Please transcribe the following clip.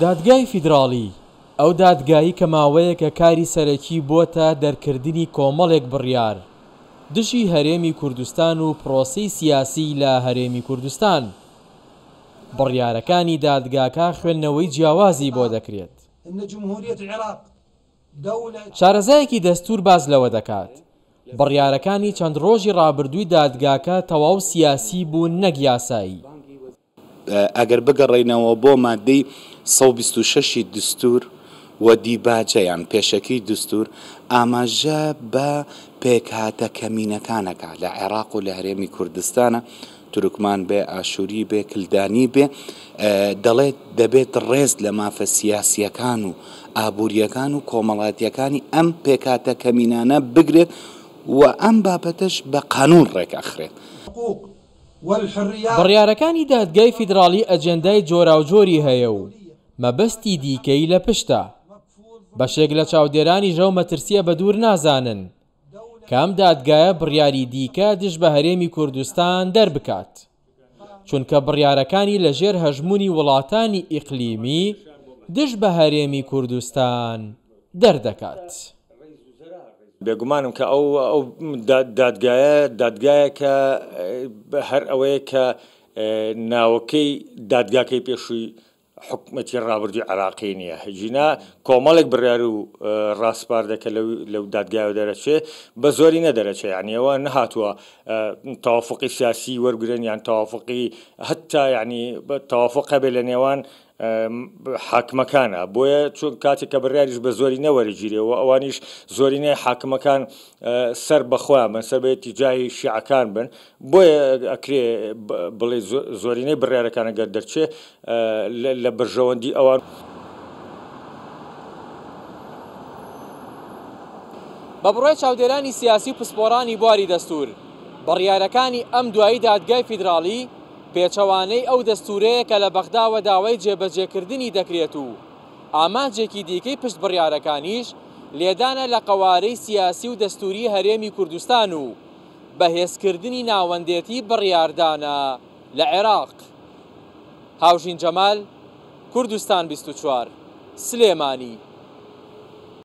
دادگای فیدراالی ئەو دادگایی کە ماوەیەکە کاری سەرەکی بۆتە دەرکردنی کۆمەڵێک بڕیار دژی هەرێمی کوردستان و پرۆسی سیاسی لە هەرێمی کوردستان بڕیارەکانی دادگاکە خوێندنەوەی جیاوازی بۆ دەکرێت شارەزایەکی دەستور باز لەوە دەکات بڕیارەکانی چەند ڕۆژی ڕابردووی دادگاکە تەواو سیاسی بوون نەگیاسایی ئەگەر بگەڕێنەوە بۆ مادەی 126 دستور و دیباجەیان پێشەکی دستور ئاماژە بە پێکهاتە کەمینەکانەکە لە عێراق و لە هەرێمی کوردستانە تورکمان بێ ئاشووری بێ کلدانی بێ دەڵێت دەبێت ڕێز لە مافە سیاسیەکان و ئابوووریەکان و کۆمەڵاتیەکانی ئەم پێکاتە کەمینانە بگرێت و ئەم بابەتەش بە قانون ڕێک ئەخرێت. بڕیارەکانی دادگای فیدراالی ئەجەندای جۆراوجۆری هەیە و مەبەستی دیکەی لە پشتە بەشێک لە چاودێرانی ژەو مەترسیە بە دوور نازانن کام دادگایە بڕیاری دیکە دش بە هەرێمی کوردستان دەربکات چونکە بڕیارەکانی لەژێر هەژمونی وڵاتانی ئیقلیمی دش بە هەرێمی کوردستان دەردەکات. بێگومانم کە ئەو ئەو دادگایە دادگایە کە هەر ئەوەیە کە ناوەکەی دادگاکەی پێشووی حکومەتی ڕابردی عراقی نییە هەجینا کۆمەڵێک بڕار و ڕاستپار دەکە لەو دادگایە دەرەچێ بە زۆری نەدەرەچێ یانیەوە نەهاتووە تەوافقی سیاسی وەرگرن یان تەوافقی هەتا ینی تەوافقە بێ لە نێوان حاکمەکانە بۆیە چۆن کاتێک کە بڕیاریش بە زۆری نەوەری گیرێەوە ئەوانیش زۆرینەی حاکمەکان سەر بەخوامان سەبێتی جایی شیعەکان بن بۆیە ئەکرێ بڵێ زۆرینەی بڕیارەکانە گەر دەرچێ لە برژەوەندی ئەوان. بەبڕۆی چاودێرانی سیاسی پسپۆرانی بواری دەستور بڕیارەکانی ئەم دوایی دادگای فیدراالی پێچەوانەی ئەو دەستورەیە کە لە بەغداوە داوای جێبەجێکردنی دەکرێت و ئاماجێکی دیکەی پشت بڕیارەکانیش لێدانە لە قەوارەی سیاسی و دەستوری هەرێمی کوردستان و بەهێزکردنی ناوەندێتی بڕیاردانە لە عێراق هاوژین جەمال کوردستان 24 سلێمانی